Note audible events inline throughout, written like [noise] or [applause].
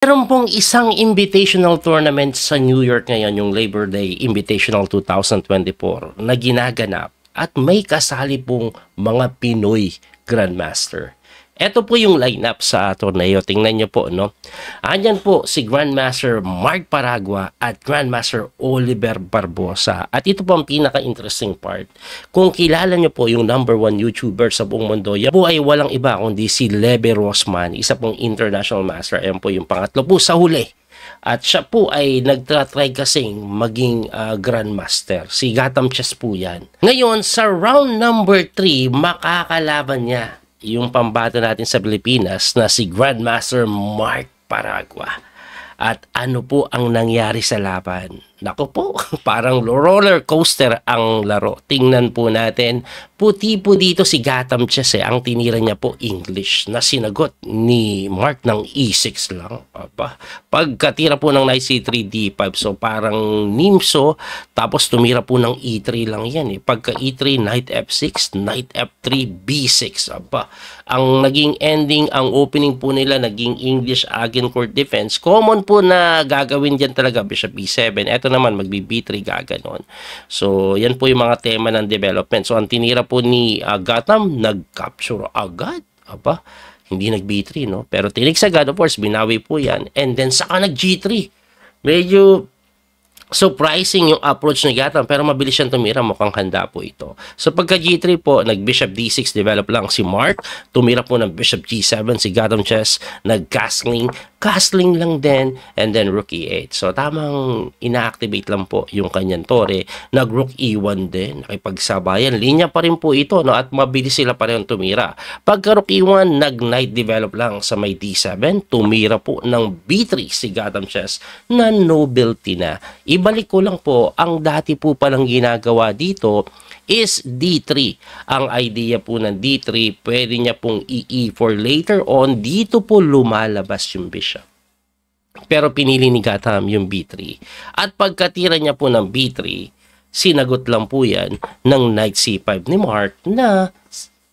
Meron pong isang invitational tournament sa New York ngayon, yung Labor Day Invitational 2024 na ginaganap at may kasali pong mga Pinoy Grandmaster. Ito po yung lineup sa torneo. Tingnan nyo po, no? Andyan po si Grandmaster Mark Paragua at Grandmaster Oliver Barbosa. At ito po ang pinaka-interesting part. Kung kilala nyo po yung number one YouTuber sa buong mundo, yan po ay walang iba kundi si Leve Rosman, isa pong international master. Ayan po yung pangatlo po sa huli. At siya po ay nagtatry kasing maging uh, grandmaster. Si Gatam Chess po yan. Ngayon, sa round number 3, makakalaban niya yung pambato natin sa Pilipinas na si Grandmaster Mark Paragua. At ano po ang nangyari sa laban? Nako po, [laughs] parang roller coaster ang laro. Tingnan po natin. Puti po dito si Gatam Chess eh. Ang tinira niya po English na sinagot ni Mark ng E6 lang. Aba, pagkatira po ng knight C3 D5. So parang nimso tapos tumira po ng E3 lang yan eh. Pagka E3, knight F6, knight F3, B6. Apa. ang naging ending, ang opening po nila naging English Agincourt defense. Common po na gagawin diyan talaga Bishop E7. Ito naman, magbi-B3 gaganon. So, yan po yung mga tema ng development. So, ang tinira po ni uh, Gotham, nag-capture agad. Aba, hindi nag-B3, no? Pero tinig sa God, of course, binawi po yan. And then, saka nag-G3. Medyo surprising yung approach ni Gatam pero mabilis siyang tumira mukhang handa po ito. So pagka G3 po, nag bishop D6 develop lang si Mark, tumira po ng bishop G7 si Gatam Chess, nag castling, castling lang din and then rook E8. So tamang inactivate lang po yung kanyang tore, nag rook E1 din, nakipagsabayan, linya pa rin po ito no at mabilis sila pa rin tumira. Pagka rook E1, nag knight develop lang sa may D7, tumira po ng B3 si Gatam Chess na nobility na ibalik ko lang po, ang dati po palang ginagawa dito is D3. Ang idea po ng D3, pwede niya pong EE for later on, dito po lumalabas yung bishop. Pero pinili ni Gatam yung B3. At pagkatira niya po ng B3, sinagot lang po yan ng knight C5 ni Mark na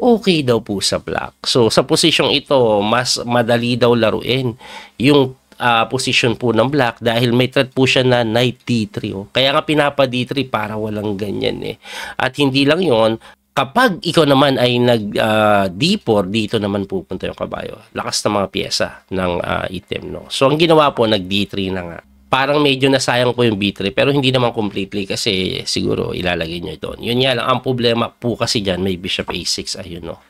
okay daw po sa black. So sa posisyong ito, mas madali daw laruin yung uh, position po ng black dahil may threat po siya na knight d3. Oh. Kaya nga pinapa d3 para walang ganyan eh. At hindi lang yon kapag ikaw naman ay nag uh, ah, D4, dito naman pupunta yung kabayo. Lakas ng mga piyesa ng uh, ah, item, no? So, ang ginawa po, nag D3 na nga. Parang medyo nasayang po yung B3, pero hindi naman completely kasi siguro ilalagay nyo ito. Yun nga lang, ang problema po kasi dyan, may Bishop A6, ayun, no?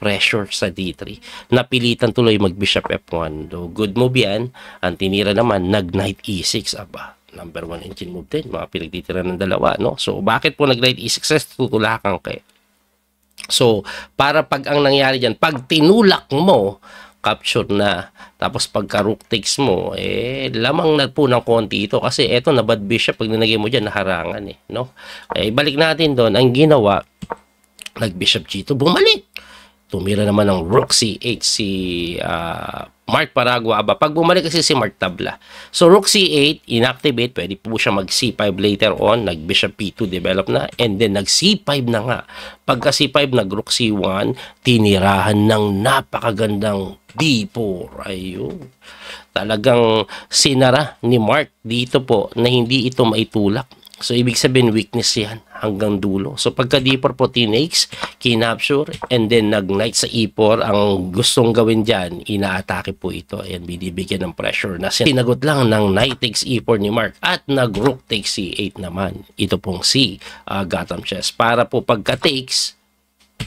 pressure sa D3. Napilitan tuloy mag-bishop F1. Though good move yan, ang tinira naman, nag-knight E6, aba number 1 engine move din, mga pinagtitira ng dalawa, no? So, bakit po nag-knight E6? Tutulakan kay. Eh. So, para pag ang nangyari diyan, pag tinulak mo, capture na. Tapos pagka rook takes mo, eh, lamang na po ng konti ito. Kasi eto na bad bishop, pag nilagay mo dyan, naharangan eh. No? Eh, balik natin doon, ang ginawa, nag-bishop G2, bumalik tumira naman ng rook c8 si uh, Mark Paragua ba pag bumalik kasi si Mark Tabla so rook c8 inactivate pwede po siya mag c5 later on nag bishop p2 develop na and then nag c5 na nga pagka c5 nag rook c1 tinirahan ng napakagandang d4 ayun talagang sinara ni Mark dito po na hindi ito maitulak So, ibig sabihin, weakness yan hanggang dulo. So, pagka D4 po tinakes, kinapture, and then nag-knight sa E4, ang gustong gawin dyan, inaatake po ito. Ayan, binibigyan ng pressure na sinagot lang ng knight takes E4 ni Mark at nag-rook takes C8 naman. Ito pong C, uh, Gotham chess. Para po pagka takes,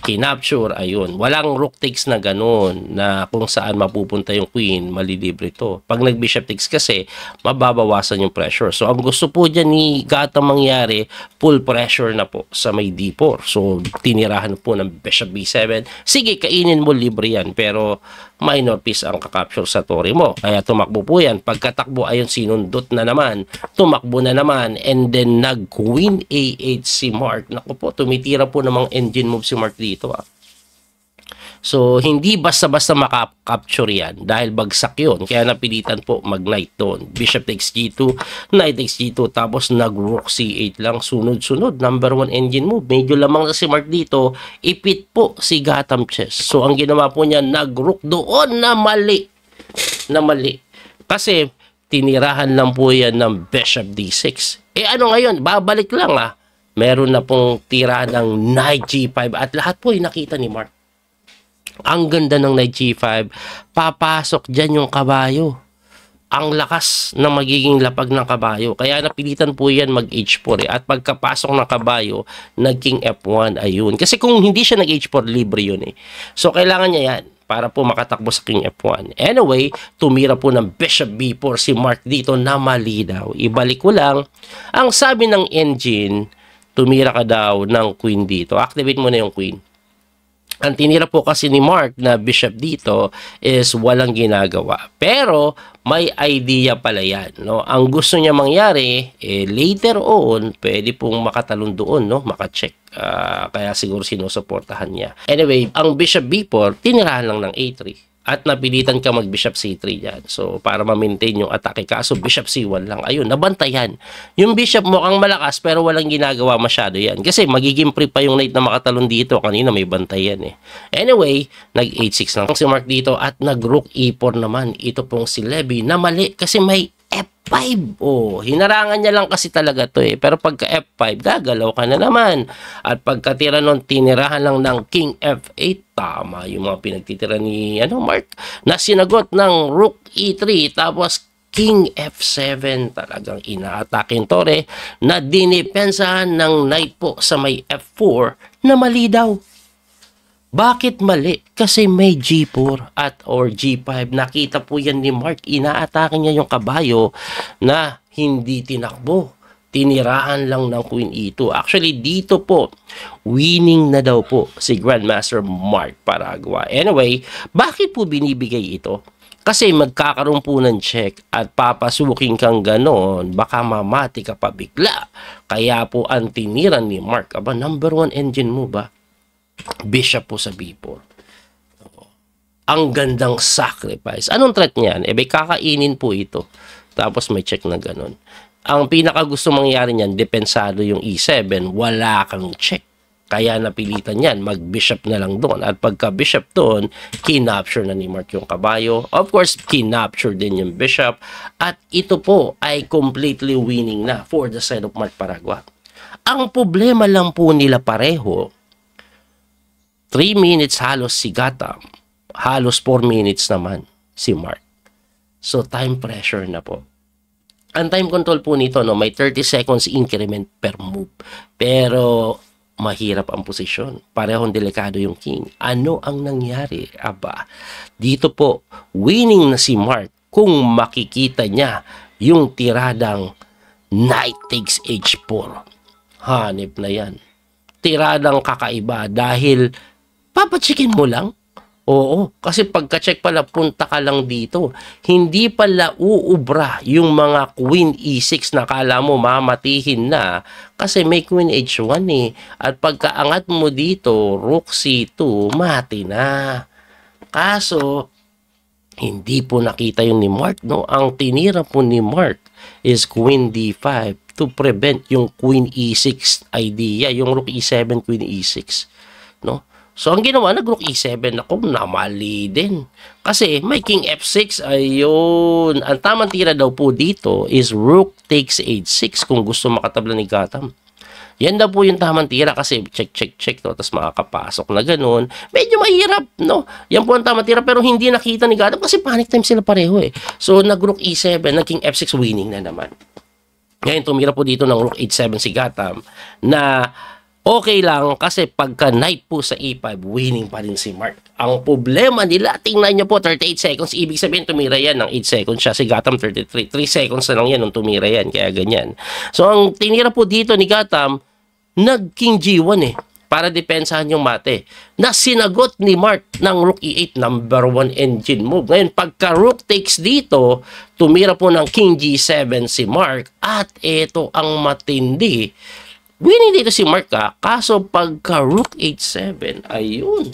kinapture, ayun. Walang rook takes na ganun na kung saan mapupunta yung queen, malilibre to. Pag nag-bishop takes kasi, mababawasan yung pressure. So, ang gusto po dyan ni Gata mangyari, full pressure na po sa may d4. So, tinirahan po ng bishop b7. Sige, kainin mo libre yan, pero minor piece ang kakapture sa tori mo. Kaya tumakbo po yan. Pagkatakbo, ayun, sinundot na naman. Tumakbo na naman. And then, nag-queen a8 si Mark. Naku po, tumitira po namang engine move si Mark dito ah. So, hindi basta-basta makapture yan dahil bagsak yun. Kaya napilitan po mag-knight doon. Bishop takes G2, knight takes G2, tapos nag-rook C8 lang sunod-sunod. Number 1 engine move. Medyo lamang na si Mark dito. Ipit po si Gotham Chess. So, ang ginawa po niya, nag-rook doon na mali. Na mali. Kasi, tinirahan lang po yan ng Bishop D6. Eh ano ngayon? Babalik lang ah Meron na pong tira ng Night G5 at lahat po ay nakita ni Mark. Ang ganda ng Night G5, papasok dyan yung kabayo. Ang lakas na magiging lapag ng kabayo. Kaya napilitan po yan mag H4 eh. At pagkapasok ng kabayo, naging F1 ayun. Kasi kung hindi siya nag H4, libre yun eh. So kailangan niya yan para po makatakbo sa King F1. Anyway, tumira po ng Bishop B4 si Mark dito na malinaw. Ibalik ko lang, ang sabi ng engine, tumira ka daw ng queen dito. Activate mo na yung queen. Ang tinira po kasi ni Mark na bishop dito is walang ginagawa. Pero may idea pala yan. No? Ang gusto niya mangyari, eh, later on, pwede pong makatalong doon, no? makacheck. Uh, kaya siguro sinusuportahan niya. Anyway, ang bishop b4, tinirahan lang ng a3 at napilitan ka mag bishop c3 diyan So, para ma-maintain yung atake. Kaso bishop c1 lang. Ayun, nabantayan. Yung bishop mo ang malakas pero walang ginagawa masyado yan. Kasi magiging free pa yung knight na makatalon dito. Kanina may bantayan eh. Anyway, nag h6 lang si Mark dito at nag rook e4 naman. Ito pong si Levy na mali kasi may F5. Oh, hinarangan niya lang kasi talaga to eh. Pero pagka F5, gagalaw ka na naman. At pagkatira nun, tinirahan lang ng King F8. Tama yung mga pinagtitira ni ano, Mark na sinagot ng Rook E3. Tapos King F7 talagang inaatake yung tore na dinipensahan ng knight po sa may F4 na mali daw. Bakit mali? Kasi may G4 at or G5. Nakita po yan ni Mark. Inaatake niya yung kabayo na hindi tinakbo. Tiniraan lang ng Queen E2. Actually, dito po, winning na daw po si Grandmaster Mark Paragua. Anyway, bakit po binibigay ito? Kasi magkakaroon po ng check at papasukin kang ganon, baka mamati ka pa bigla. Kaya po ang tinira ni Mark, aba number one engine mo ba? bishop po sa b Bicol. Ang gandang sacrifice. Anong threat niyan? Eh, may kakainin po ito. Tapos may check na ganun. Ang pinaka gusto mangyari niyan, depensado yung E7, wala kang check. Kaya napilitan niyan, mag-bishop na lang doon. At pagka-bishop doon, kinapture na ni Mark yung kabayo. Of course, kinapture din yung bishop. At ito po ay completely winning na for the side of Mark Paragua. Ang problema lang po nila pareho, 3 minutes halos si Gata. Ah. Halos 4 minutes naman si Mark. So time pressure na po. Ang time control po nito, no, may 30 seconds increment per move. Pero mahirap ang posisyon. Parehong delikado yung king. Ano ang nangyari? Aba, dito po, winning na si Mark kung makikita niya yung tiradang knight takes h4. Hanip na yan. Tiradang kakaiba dahil papacheckin mo lang. Oo, kasi pagka-check pala, punta ka lang dito. Hindi pala uubra yung mga Queen E6 na kala mo mamatihin na kasi may Queen H1 eh. At pagkaangat mo dito, Rook C2, mati na. Kaso, hindi po nakita yun ni Mark, no? Ang tinira po ni Mark is Queen D5 to prevent yung Queen E6 idea, yung Rook E7, Queen E6, no? So, ang ginawa, na rook e7 ako, namali din. Kasi, may king f6, ayun. Ang tamang tira daw po dito is rook takes h6 kung gusto makatabla ni Gatam. Yan daw po yung tamang tira kasi check, check, check, no? tapos makakapasok na ganun. Medyo mahirap, no? Yan po ang tamang tira pero hindi nakita ni Gatam kasi panic time sila pareho eh. So, nag-rook e7, nag-king f6, winning na naman. Ngayon, tumira po dito ng rook h7 si Gatam na okay lang kasi pagka knight po sa e5, winning pa rin si Mark. Ang problema nila, tingnan nyo po, 38 seconds. Ibig sabihin, tumira yan ng 8 seconds siya. Si Gatam, 33. 3 seconds na lang yan nung tumira yan. Kaya ganyan. So, ang tinira po dito ni Gatam, nag-king G1 eh para depensahan yung mate na sinagot ni Mark ng rook e8 number 1 engine move. Ngayon pagka rook takes dito, tumira po ng king g7 si Mark at ito ang matindi Winning dito si Mark ha. Ah. Kaso pagka rook h7, ayun.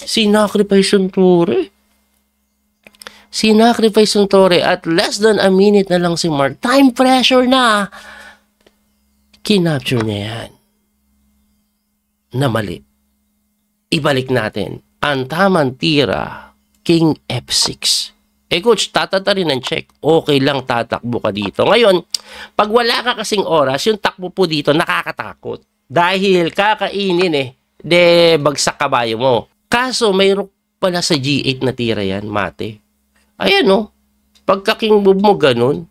Sinacrifice yung tore. Sinacrifice yung tore at less than a minute na lang si Mark. Time pressure na. Kinapture niya yan. Na mali. Ibalik natin. Ang tamang tira, King F6. Eh coach, tatata rin ng check. Okay lang tatakbo ka dito. Ngayon, pag wala ka kasing oras, yung takbo po dito nakakatakot. Dahil kakainin eh, de bagsak kabayo mo. Kaso mayroon pala sa G8 na tira yan, mate. Ayan oh, pagka move mo ganun,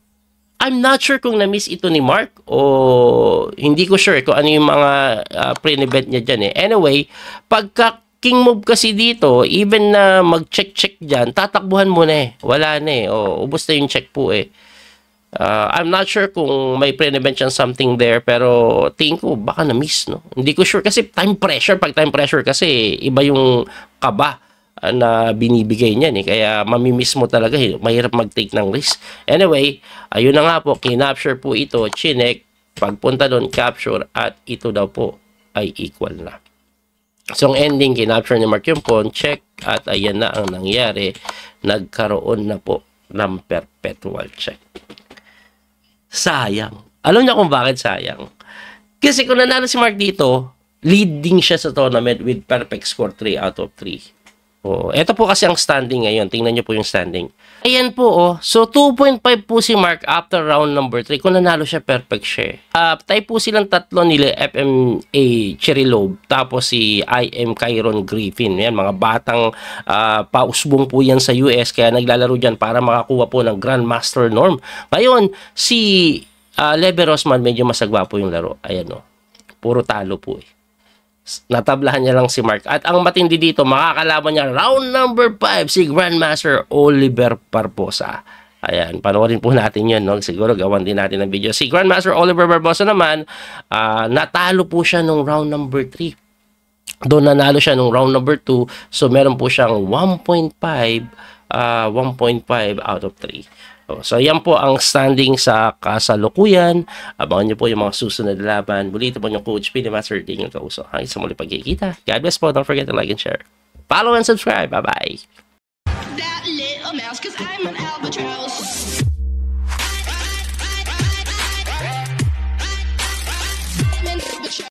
I'm not sure kung na-miss ito ni Mark o hindi ko sure kung ano yung mga uh, ah, pre-event niya dyan eh. Anyway, pagka king move kasi dito, even na mag-check-check dyan, tatakbuhan mo na eh. Wala na eh. O, ubos na yung check po eh. Uh, I'm not sure kung may pre prevention something there pero tingin ko baka na miss no. Hindi ko sure kasi time pressure pag time pressure kasi iba yung kaba ah, na binibigay niyan eh. Kaya mamimiss mo talaga eh. Mahirap mag-take ng risk. Anyway, ayun na nga po. Kinapture po ito. Chinek. Pagpunta doon, capture at ito daw po ay equal na. So, ang ending, kinapture ni Mark yung pawn, check, at ayan na ang nangyari. Nagkaroon na po ng perpetual check. Sayang. Alam niya kung bakit sayang. Kasi kung nanalo si Mark dito, leading siya sa tournament with perfect score 3 out of 3. Oo. Ito po kasi ang standing ngayon. Tingnan nyo po yung standing. Ayan po, oh. So, 2.5 po si Mark after round number 3. Kung nanalo siya, perfect siya. Uh, eh. ah, tayo po silang tatlo nila FMA Cherilob. Tapos si IM Kyron Griffin. Yan, mga batang uh, pausbong po yan sa US. Kaya naglalaro dyan para makakuha po ng Grandmaster Norm. Ngayon, si uh, ah, Leve Rosman medyo masagwa po yung laro. Ayan, oh. Puro talo po, eh. Natablahan niya lang si Mark. At ang matindi dito, makakalaban niya round number 5 si Grandmaster Oliver Barbosa. Ayan, panoorin po natin yun. No? Siguro gawan din natin ng video. Si Grandmaster Oliver Barbosa naman, uh, natalo po siya nung round number 3. Doon nanalo siya nung round number 2. So meron po siyang 1.5 uh, ah, 1.5 out of 3. So, yan po ang standing sa kasalukuyan. Abangan nyo po yung mga susunod na laban. Muli ito po yung coach, Master Ding yung kauso. Hanggang sa muli pagkikita. God bless po. Don't forget to like and share. Follow and subscribe. Bye-bye.